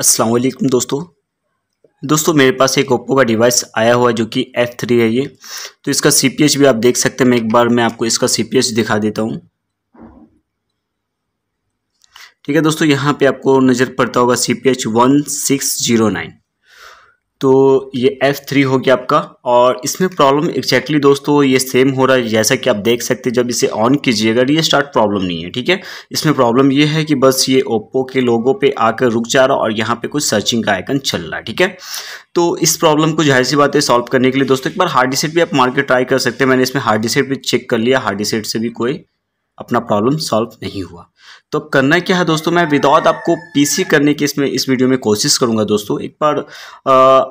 अस्सलाम वालेकुम दोस्तों दोस्तों मेरे पास एक ओप्पो का डिवाइस आया हुआ जो कि एफ थ्री है ये तो इसका सी पी एच भी आप देख सकते हैं मैं एक बार मैं आपको इसका सी पी एच दिखा देता हूँ ठीक है दोस्तों यहाँ पे आपको नज़र पड़ता होगा C P H one six zero nine तो ये F3 हो गया आपका और इसमें प्रॉब्लम एक्जैक्टली दोस्तों ये सेम हो रहा है जैसा कि आप देख सकते हैं जब इसे ऑन कीजिएगा ये स्टार्ट प्रॉब्लम नहीं है ठीक है इसमें प्रॉब्लम ये है कि बस ये ओप्पो के लोगों पे आकर रुक जा रहा और यहाँ पे कुछ सर्चिंग का आइकन चल रहा है ठीक है तो इस प्रॉब्लम को जाहिर सी बात है सॉल्व करने के लिए दोस्तों एक बार हार्ड डिसेट भी आप मार्केट ट्राई कर सकते हैं मैंने इसमें हार्ड डिसेट भी चेक कर लिया हार्ड डिसेट से भी कोई अपना प्रॉब्लम सॉल्व नहीं हुआ तो करना क्या है दोस्तों मैं विदाउट आपको पीसी करने की इसमें इस वीडियो में कोशिश करूंगा दोस्तों एक बार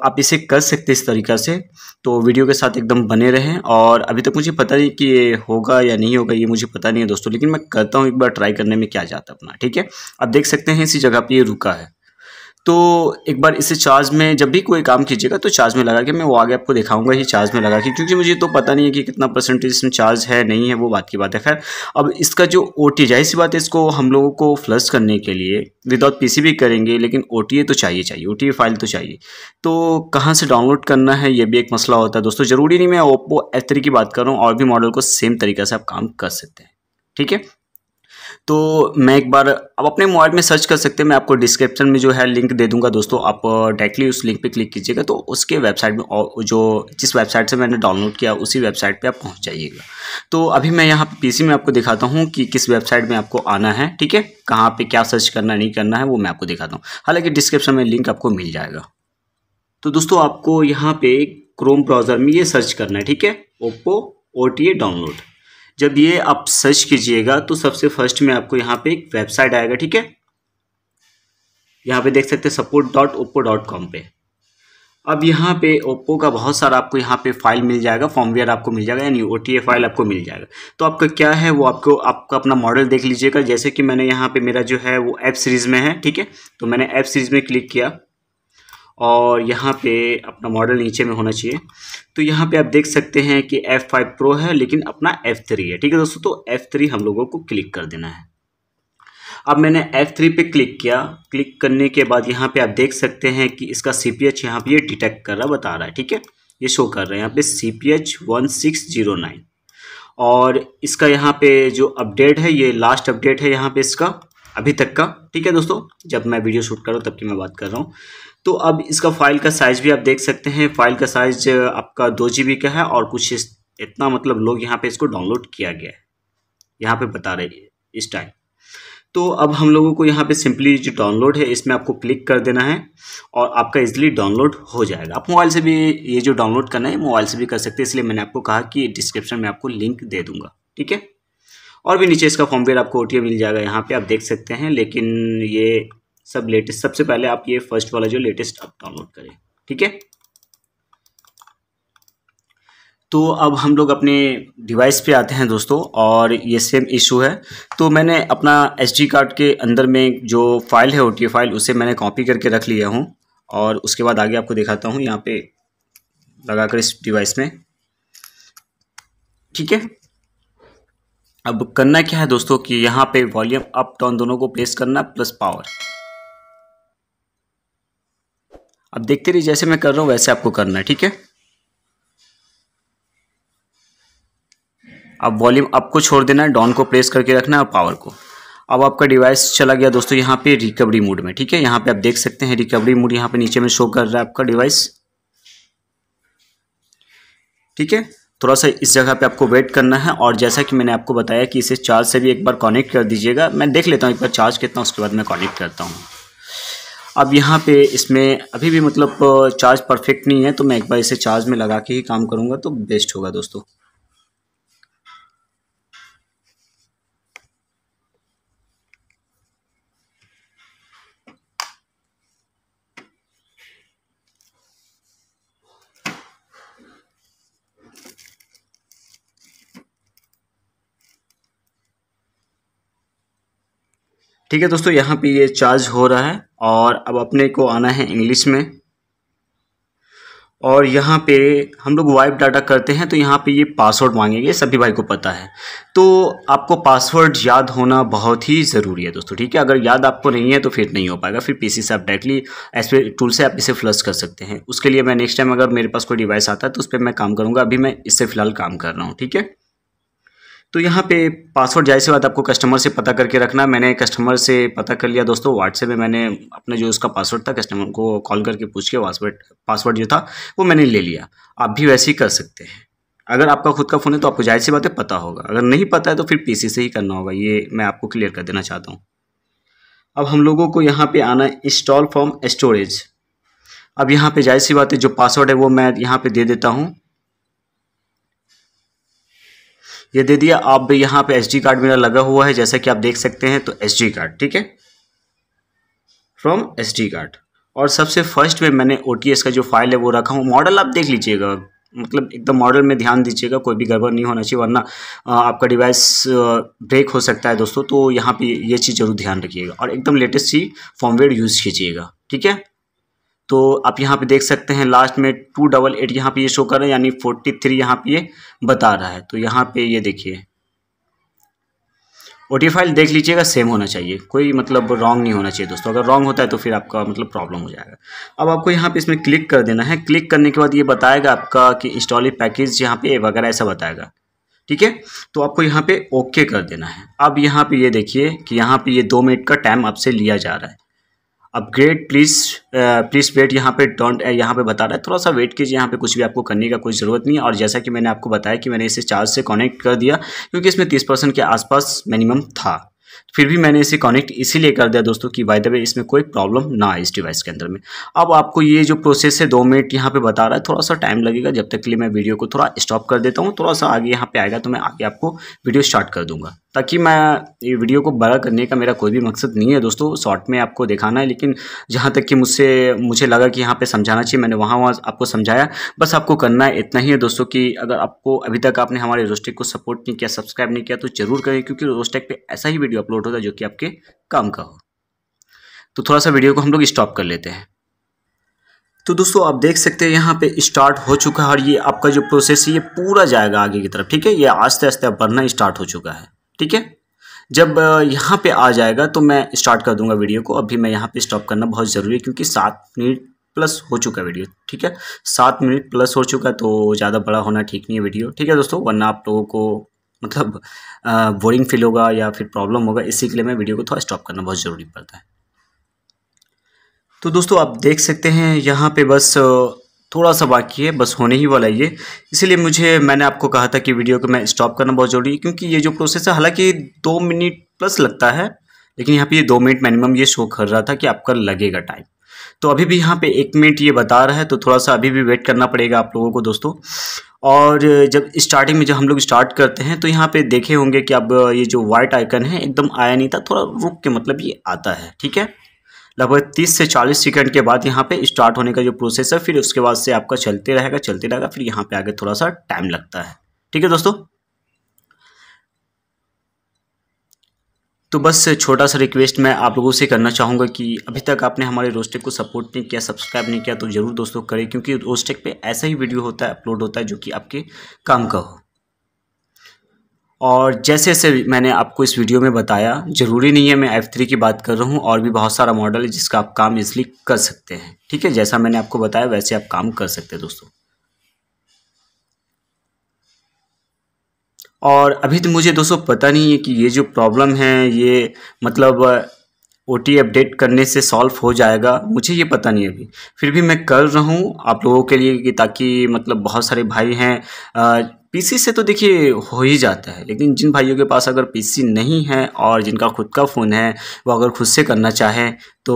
आप इसे कर सकते इस तरीका से तो वीडियो के साथ एकदम बने रहें और अभी तक मुझे पता नहीं कि ये होगा या नहीं होगा ये मुझे पता नहीं है दोस्तों लेकिन मैं करता हूँ एक बार ट्राई करने में क्या जाता अपना ठीक है आप देख सकते हैं इसी जगह पर ये रुका है तो एक बार इसे चार्ज में जब भी कोई काम कीजिएगा तो चार्ज में लगा के मैं वो आगे आपको दिखाऊंगा ही चार्ज में लगा के क्योंकि मुझे तो पता नहीं है कि कितना परसेंटेज इसमें चार्ज है नहीं है वो बात की बात है खैर अब इसका जो ओ टी जाहिर सी बात है इसको हम लोगों को फ्लश करने के लिए विदाउट पी भी करेंगे लेकिन ओ तो चाहिए चाहिए ओ फाइल तो चाहिए तो कहाँ से डाउनलोड करना है ये भी एक मसला होता है दोस्तों ज़रूरी नहीं मैं ओप्पो एच की बात कर रहा हूँ और भी मॉडल को सेम तरीके से आप काम कर सकते हैं ठीक है तो मैं एक बार आप अपने मोबाइल में सर्च कर सकते हैं मैं आपको डिस्क्रिप्शन में जो है लिंक दे दूंगा दोस्तों आप डायरेक्टली उस लिंक पे क्लिक कीजिएगा तो उसके वेबसाइट में जो जिस वेबसाइट से मैंने डाउनलोड किया उसी वेबसाइट पे आप पहुंच जाइएगा तो अभी मैं यहाँ पीसी में आपको दिखाता हूँ कि किस वेबसाइट में आपको आना है ठीक है कहाँ पर क्या सर्च करना नहीं करना है वो मैं आपको दिखाता हूँ हालाँकि डिस्क्रिप्शन में लिंक आपको मिल जाएगा तो दोस्तों आपको यहाँ पे क्रोम ब्राउज़र में ये सर्च करना है ठीक है ओप्पो ओ डाउनलोड जब ये आप सर्च कीजिएगा तो सबसे फर्स्ट में आपको यहाँ पे एक वेबसाइट आएगा ठीक है यहाँ पे देख सकते हैं support dot Oppo dot com पे अब यहाँ पे ओप्पो का बहुत सारा आपको यहाँ पे फाइल मिल जाएगा फॉर्मवेयर आपको मिल जाएगा यानी ओ फाइल आपको मिल जाएगा तो आपका क्या है वो आपको आपका अपना मॉडल देख लीजिएगा जैसे कि मैंने यहाँ पे मेरा जो है वो ऐप सीरीज़ में है ठीक है तो मैंने ऐप सीरीज़ में क्लिक किया और यहाँ पे अपना मॉडल नीचे में होना चाहिए तो यहाँ पे आप देख सकते हैं कि F5 Pro है लेकिन अपना F3 है ठीक है दोस्तों तो F3 हम लोगों को क्लिक कर देना है अब मैंने F3 पे क्लिक किया क्लिक करने के बाद यहाँ पे आप देख सकते हैं कि इसका सी पी एच यहाँ पर ये डिटेक्ट कर रहा बता रहा है ठीक है ये शो कर रहा है यहाँ पे C P H one six zero nine और इसका यहाँ पे जो अपडेट है ये लास्ट अपडेट है यहाँ पे इसका अभी तक का ठीक है दोस्तों जब मैं वीडियो शूट करूँ तब की मैं बात कर रहा हूँ तो अब इसका फाइल का साइज़ भी आप देख सकते हैं फाइल का साइज़ आपका दो जी का है और कुछ इतना मतलब लोग यहाँ पे इसको डाउनलोड किया गया है यहाँ पे बता रहे इस टाइम तो अब हम लोगों को यहाँ पे सिंपली जो डाउनलोड है इसमें आपको क्लिक कर देना है और आपका इजिली डाउनलोड हो जाएगा आप मोबाइल से भी ये जो डाउनलोड करना है मोबाइल से भी कर सकते हैं इसलिए मैंने आपको कहा कि डिस्क्रिप्शन में आपको लिंक दे दूंगा ठीक है और भी नीचे इसका फॉर्मवेयर आपको ओ मिल जाएगा यहाँ पर आप देख सकते हैं लेकिन ये सब लेटेस्ट सबसे पहले आप ये फर्स्ट वाला जो लेटेस्ट आप डाउनलोड करें ठीक है तो अब हम लोग अपने डिवाइस पे आते हैं दोस्तों और ये सेम इशू है तो मैंने अपना एस कार्ड के अंदर में जो फाइल है ओ फाइल उसे मैंने कॉपी करके रख लिया हूँ और उसके बाद आगे आपको दिखाता हूँ यहाँ पे लगाकर इस डिवाइस में ठीक है अब करना क्या है दोस्तों कि यहाँ पे वॉल्यूम अप डाउन दोनों को प्रेस करना प्लस पावर अब देखते रहिए जैसे मैं कर रहा हूँ वैसे आपको करना है ठीक है अब वॉल्यूम अप को छोड़ देना है डाउन को प्रेस करके रखना है और पावर को अब आपका डिवाइस चला गया दोस्तों यहाँ पे रिकवरी मोड में ठीक है यहाँ पे आप देख सकते हैं रिकवरी मोड यहाँ पे नीचे में शो कर रहा है आपका डिवाइस ठीक है थोड़ा सा इस जगह पे आपको वेट करना है और जैसा कि मैंने आपको बताया कि इसे चार्ज से भी एक बार कनेक्ट कर दीजिएगा मैं देख लेता हूँ एक बार चार्ज कितना उसके बाद मैं कनेक्ट करता हूँ अब यहाँ पे इसमें अभी भी मतलब चार्ज परफेक्ट नहीं है तो मैं एक बार इसे चार्ज में लगा के ही काम करूँगा तो बेस्ट होगा दोस्तों ठीक है दोस्तों यहाँ पे ये चार्ज हो रहा है और अब अपने को आना है इंग्लिश में और यहाँ पे हम लोग वाइप डाटा करते हैं तो यहाँ पे ये पासवर्ड मांगेंगे सभी भाई को पता है तो आपको पासवर्ड याद होना बहुत ही ज़रूरी है दोस्तों ठीक है अगर याद आपको नहीं है तो फिर नहीं हो पाएगा फिर पीसी से आप डायरेक्टली एस टूल से आप इसे फ्लश कर सकते हैं उसके लिए मैं नेक्स्ट टाइम अगर मेरे पास कोई डिवाइस आता है तो उस पर मैं काम करूँगा अभी मैं इससे फ़िलहाल काम कर रहा हूँ ठीक है तो यहाँ पे पासवर्ड जाए से बात आपको कस्टमर से पता करके रखना मैंने कस्टमर से पता कर लिया दोस्तों व्हाट्सएप में मैंने अपना जो उसका पासवर्ड था कस्टमर को कॉल करके पूछ के पासवर्ड पासवर्ड जो था वो मैंने ले लिया आप भी वैसे ही कर सकते हैं अगर आपका खुद का फ़ोन है तो आपको जाहिर सी बात है पता होगा अगर नहीं पता है तो फिर पीसी से ही करना होगा ये मैं आपको क्लियर कर देना चाहता हूँ अब हम लोगों को यहाँ पे आना है इंस्टॉल फॉर्म स्टोरेज अब यहाँ पे जाहिर सी बात है जो पासवर्ड है वो मैं यहाँ पे दे देता हूँ ये दे दिया आप यहाँ पे एसडी कार्ड मेरा लगा हुआ है जैसा कि आप देख सकते हैं तो एसडी कार्ड ठीक है फ्रॉम एसडी कार्ड और सबसे फर्स्ट में मैंने ओ का जो फाइल है वो रखा हूँ मॉडल आप देख लीजिएगा मतलब एकदम मॉडल में ध्यान दीजिएगा कोई भी गड़बड़ नहीं होना चाहिए वरना आपका डिवाइस ब्रेक हो सकता है दोस्तों तो यहाँ पे ये चीज़ जरूर ध्यान रखिएगा और एकदम लेटेस्ट ही फॉर्मवेयर यूज़ कीजिएगा ठीक है तो आप यहाँ पे देख सकते हैं लास्ट में टू डबल एट यहाँ पर ये शो कर रहा है यानी फोर्टी थ्री यहाँ पर ये बता रहा है तो यहाँ पे ये देखिए ओ फाइल देख लीजिएगा सेम होना चाहिए कोई मतलब रॉन्ग नहीं होना चाहिए दोस्तों अगर रॉन्ग होता है तो फिर आपका मतलब प्रॉब्लम हो जाएगा अब आपको यहाँ पे इसमें क्लिक कर देना है क्लिक करने के बाद ये बताएगा आपका कि इंस्टॉलिंग पैकेज यहाँ पे वगैरह ऐसा बताएगा ठीक है तो आपको यहाँ पे ओके कर देना है अब यहाँ पे ये देखिए कि यहाँ पे ये दो मिनट का टाइम आपसे लिया जा रहा है अपग्रेड प्लीज़ प्लीज़ वेट यहाँ पे डोंट uh, यहाँ पे बता रहा है थोड़ा सा वेट कीजिए यहाँ पे कुछ भी आपको करने का कोई ज़रूरत नहीं है और जैसा कि मैंने आपको बताया कि मैंने इसे चार्ज से कनेक्ट कर दिया क्योंकि इसमें तीस परसेंट के आसपास मिनिमम था फिर भी मैंने इसे कनेक्ट इसीलिए कर दिया दोस्तों कि बाय द वे इसमें कोई प्रॉब्लम ना आए इस डिवाइस के अंदर में अब आपको ये जो प्रोसेस है दो मिनट यहाँ पे बता रहा है थोड़ा सा टाइम लगेगा जब तक के लिए मैं वीडियो को थोड़ा स्टॉप कर देता हूँ थोड़ा सा आगे यहाँ पे आएगा तो मैं आगे आपको वीडियो स्टार्ट कर दूंगा ताकि मैं ये वीडियो को बड़ा करने का मेरा कोई भी मकसद नहीं है दोस्तों शॉर्ट में आपको दिखाना है लेकिन जहाँ तक कि मुझसे मुझे लगा कि यहाँ पे समझाना चाहिए मैंने वहाँ वहाँ आपको समझाया बस आपको करना है इतना ही है दोस्तों कि अगर आपको अभी तक आपने हमारे रोस्टेक को सपोर्ट नहीं किया सब्सक्राइब नहीं किया तो जरूर करें क्योंकि रोस्टेक पर ऐसा ही वीडियो अपलोड होता है जो कि आपके काम का हो तो थोड़ा सा वीडियो को हम लोग स्टॉप कर लेते हैं तो दोस्तों आप देख सकते हैं यहाँ पे स्टार्ट हो चुका है और ये आपका जो प्रोसेस है ये पूरा जाएगा आगे की तरफ ठीक है ये आस्ते आस्ते बढ़ना स्टार्ट हो चुका है ठीक है जब यहाँ पे आ जाएगा तो मैं स्टार्ट कर दूंगा वीडियो को अभी मैं यहाँ पे स्टॉप करना बहुत ज़रूरी है क्योंकि सात मिनट प्लस हो चुका है वीडियो ठीक है सात मिनट प्लस हो चुका तो ज़्यादा बड़ा होना ठीक नहीं है वीडियो ठीक है दोस्तों वरना आप लोगों को मतलब बोरिंग फील होगा या फिर प्रॉब्लम होगा इसी के लिए मैं वीडियो को थोड़ा स्टॉप करना बहुत ज़रूरी पड़ता है तो दोस्तों आप देख सकते हैं यहाँ पे बस थोड़ा सा बाकी है बस होने ही वाला ये इसलिए मुझे मैंने आपको कहा था कि वीडियो को मैं स्टॉप करना बहुत ज़रूरी है क्योंकि ये जो प्रोसेस है हालांकि दो मिनट प्लस लगता है लेकिन यहाँ पे ये दो मिनट मिनिमम ये शो कर रहा था कि आपका लगेगा टाइम तो अभी भी यहाँ पे एक मिनट ये बता रहा है तो थोड़ा सा अभी भी वेट करना पड़ेगा आप लोगों को दोस्तों और जब स्टार्टिंग में जब हम लोग स्टार्ट करते हैं तो यहाँ पे देखे होंगे कि अब ये जो वाइट आइकन है एकदम आया नहीं था थोड़ा रुक के मतलब ये आता है ठीक है लगभग 30 से 40 सेकंड के बाद यहाँ पे स्टार्ट होने का जो प्रोसेस है फिर उसके बाद से आपका चलते रहेगा चलते रहेगा फिर यहाँ पे आगे थोड़ा सा टाइम लगता है ठीक है दोस्तों तो बस छोटा सा रिक्वेस्ट मैं आप लोगों से करना चाहूँगा कि अभी तक आपने हमारे रोस्टेक को सपोर्ट नहीं किया सब्सक्राइब नहीं किया तो ज़रूर दोस्तों करें क्योंकि रोस्टेक पे ऐसा ही वीडियो होता है अपलोड होता है जो कि आपके काम का हो और जैसे जैसे मैंने आपको इस वीडियो में बताया ज़रूरी नहीं है मैं एफ़ थ्री की बात कर रहा हूँ और भी बहुत सारा मॉडल है जिसका आप काम इजली कर सकते हैं ठीक है जैसा मैंने आपको बताया वैसे आप काम कर सकते हैं दोस्तों और अभी तो मुझे दोस्तों पता नहीं है कि ये जो प्रॉब्लम है ये मतलब ओ अपडेट करने से सॉल्व हो जाएगा मुझे ये पता नहीं अभी फिर भी मैं कर रहा हूँ आप लोगों के लिए कि ताकि मतलब बहुत सारे भाई हैं पीसी से तो देखिए हो ही जाता है लेकिन जिन भाइयों के पास अगर पीसी नहीं है और जिनका खुद का फ़ोन है वो अगर खुद से करना चाहे तो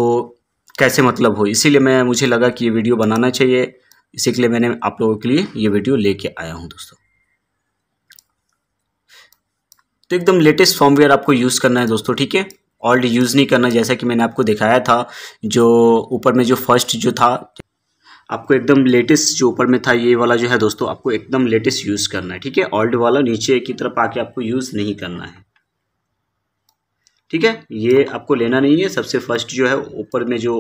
कैसे मतलब हो इसीलिए मैं मुझे लगा कि ये वीडियो बनाना चाहिए इसी के लिए मैंने आप लोगों के लिए ये वीडियो लेके आया हूँ दोस्तों तो एकदम लेटेस्ट फॉर्मवेयर आपको यूज़ करना है दोस्तों ठीक है ऑल्ट यूज़ नहीं करना जैसा कि मैंने आपको दिखाया था जो ऊपर में जो फर्स्ट जो था आपको एकदम लेटेस्ट जो ऊपर में था ये वाला जो है दोस्तों आपको एकदम लेटेस्ट यूज़ करना है ठीक है ऑल्ट वाला नीचे की तरफ आके आपको यूज़ नहीं करना है ठीक है ये आपको लेना नहीं है सबसे फर्स्ट जो है ऊपर में जो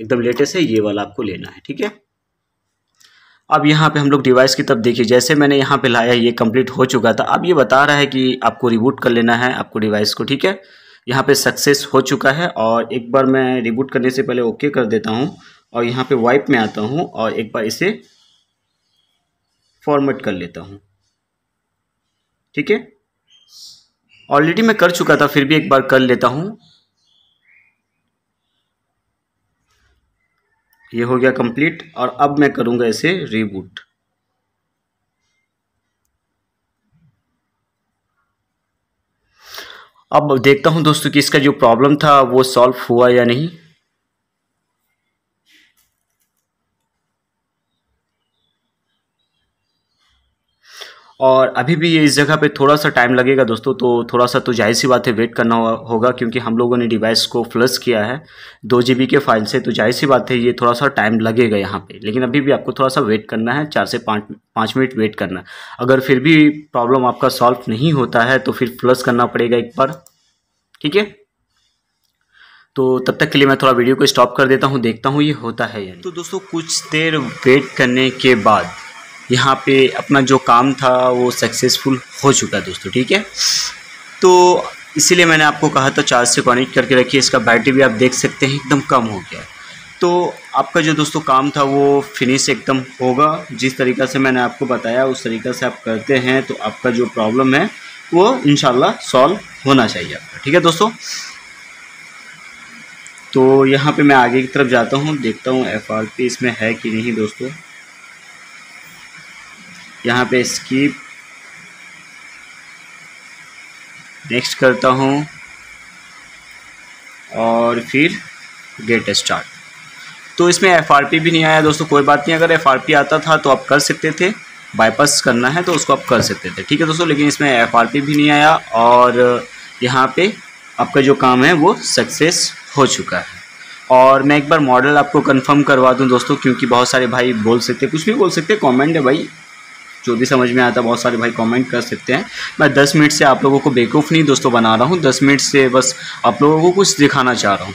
एकदम लेटेस्ट है ये वाला आपको लेना है ठीक है अब यहाँ पे हम लोग डिवाइस की तरफ देखिए जैसे मैंने यहाँ पे लाया ये कंप्लीट हो चुका था अब ये बता रहा है कि आपको रिबूट कर लेना है आपको डिवाइस को ठीक है यहाँ पे सक्सेस हो चुका है और एक बार मैं रिबूट करने से पहले ओके कर देता हूँ और यहाँ पे वाइप में आता हूँ और एक बार इसे फॉर्मेट कर लेता हूँ ठीक है ऑलरेडी मैं कर चुका था फिर भी एक बार कर लेता हूँ ये हो गया कंप्लीट और अब मैं करूँगा इसे रिबूट अब देखता हूँ दोस्तों कि इसका जो प्रॉब्लम था वो सॉल्व हुआ या नहीं और अभी भी ये इस जगह पे थोड़ा सा टाइम लगेगा दोस्तों तो थोड़ा सा तो जाहिर सी बात है वेट करना होगा क्योंकि हम लोगों ने डिवाइस को फ्लश किया है दो जी के फाइल से तो जाहिर सी बात है ये थोड़ा सा टाइम लगेगा यहाँ पे लेकिन अभी भी आपको थोड़ा सा वेट करना है चार से पाँच पाँच मिनट वेट करना है अगर फिर भी प्रॉब्लम आपका सॉल्व नहीं होता है तो फिर फ्लस करना पड़ेगा एक बार ठीक है तो तब तक के लिए मैं थोड़ा वीडियो को स्टॉप कर देता हूँ देखता हूँ ये होता है नहीं। तो दोस्तों कुछ देर वेट करने के बाद यहाँ पे अपना जो काम था वो सक्सेसफुल हो चुका है दोस्तों ठीक है तो इसीलिए मैंने आपको कहा था चार्ज से कनेक्ट करके रखिए इसका बैटरी भी आप देख सकते हैं एकदम कम हो गया तो आपका जो दोस्तों काम था वो फिनिश एकदम होगा जिस तरीक़ा से मैंने आपको बताया उस तरीक़ा से आप करते हैं तो आपका जो प्रॉब्लम है वो इन सॉल्व होना चाहिए आपका ठीक है दोस्तों तो यहाँ पे मैं आगे की तरफ जाता हूँ देखता हूँ एफ इसमें है कि नहीं दोस्तों यहाँ पे स्किप नेक्स्ट करता हूँ और फिर गेट स्टार्ट तो इसमें एफ भी नहीं आया दोस्तों कोई बात नहीं अगर एफ आता था तो आप कर सकते थे बाईपास करना है तो उसको आप कर सकते थे ठीक है दोस्तों लेकिन इसमें एफ भी नहीं आया और यहाँ पे आपका जो काम है वो सक्सेस हो चुका है और मैं एक बार मॉडल आपको कंफर्म करवा दूं दोस्तों क्योंकि बहुत सारे भाई बोल सकते कुछ भी बोल सकते कमेंट है भाई जो भी समझ में आता है बहुत सारे भाई कमेंट कर सकते हैं मैं 10 मिनट से आप लोगों को बेवकूफ़ नहीं दोस्तों बना रहा हूँ 10 मिनट से बस आप लोगों को कुछ दिखाना चाह रहा हूँ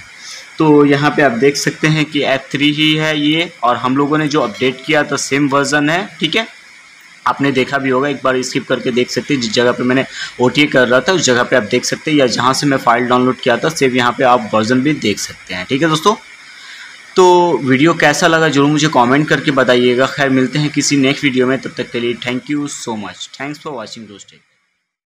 तो यहाँ पे आप देख सकते हैं कि ऐप थ्री ही है ये और हम लोगों ने जो अपडेट किया था सेम वर्ज़न है ठीक है आपने देखा भी होगा एक बार स्किप करके देख सकते हैं जिस जगह पे मैंने ओ कर रहा था उस जगह पे आप देख सकते हैं या जहाँ से मैं फाइल डाउनलोड किया था सेम यहाँ पे आप वर्जन भी देख सकते हैं ठीक है दोस्तों तो वीडियो कैसा लगा जरूर मुझे कमेंट करके बताइएगा खैर मिलते हैं किसी नेक्स्ट वीडियो में तब तक के लिए thank you so much thanks for watching दोस्तों